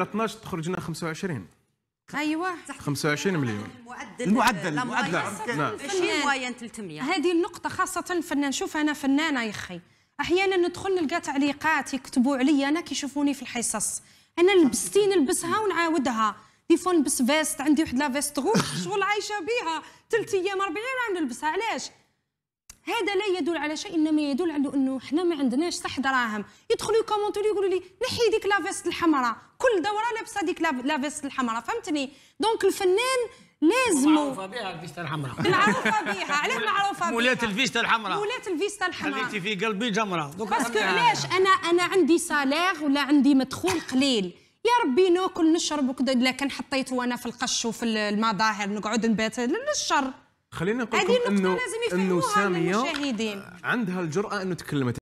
على 12 تخرج لنا 25 ايوه 25 مليون المعدل المعدل نعم شي 300 هذه النقطة خاصة الفنان شوف أنا فنانة يا أخي أحيانا ندخل نلقى تعليقات يكتبوا علي أنا كيشوفوني في الحصص أنا لبستي نلبسها ونعاودها دي فون نلبس فيست عندي واحد لا فيست غوش شغل عايشة بها ثلاث أيام أربع أيام نلبسها علاش؟ هذا لا يدل على شيء انما يدل على انه حنا ما عندناش صح دراهم يدخلوا يكومونتوا لي يقولوا لي نحي ديك لافيست الحمراء كل دوره لابسه ديك لافيست الحمراء فهمتني دونك الفنان لازم معروفه بها الفيستا الحمراء معروفه بها علاه معروفه بها ولات الفيستا الحمراء ولات الفيستا الحمراء خليتي في قلبي جمره باسكو علاش انا انا عندي سالير ولا عندي مدخول قليل يا ربي ناكل نشرب وكذا الا كان حطيته انا في القش وفي المظاهر نقعد نبات للشر خلينا نقول لكم انه انه ساميه عندها الجراه انه تكلمت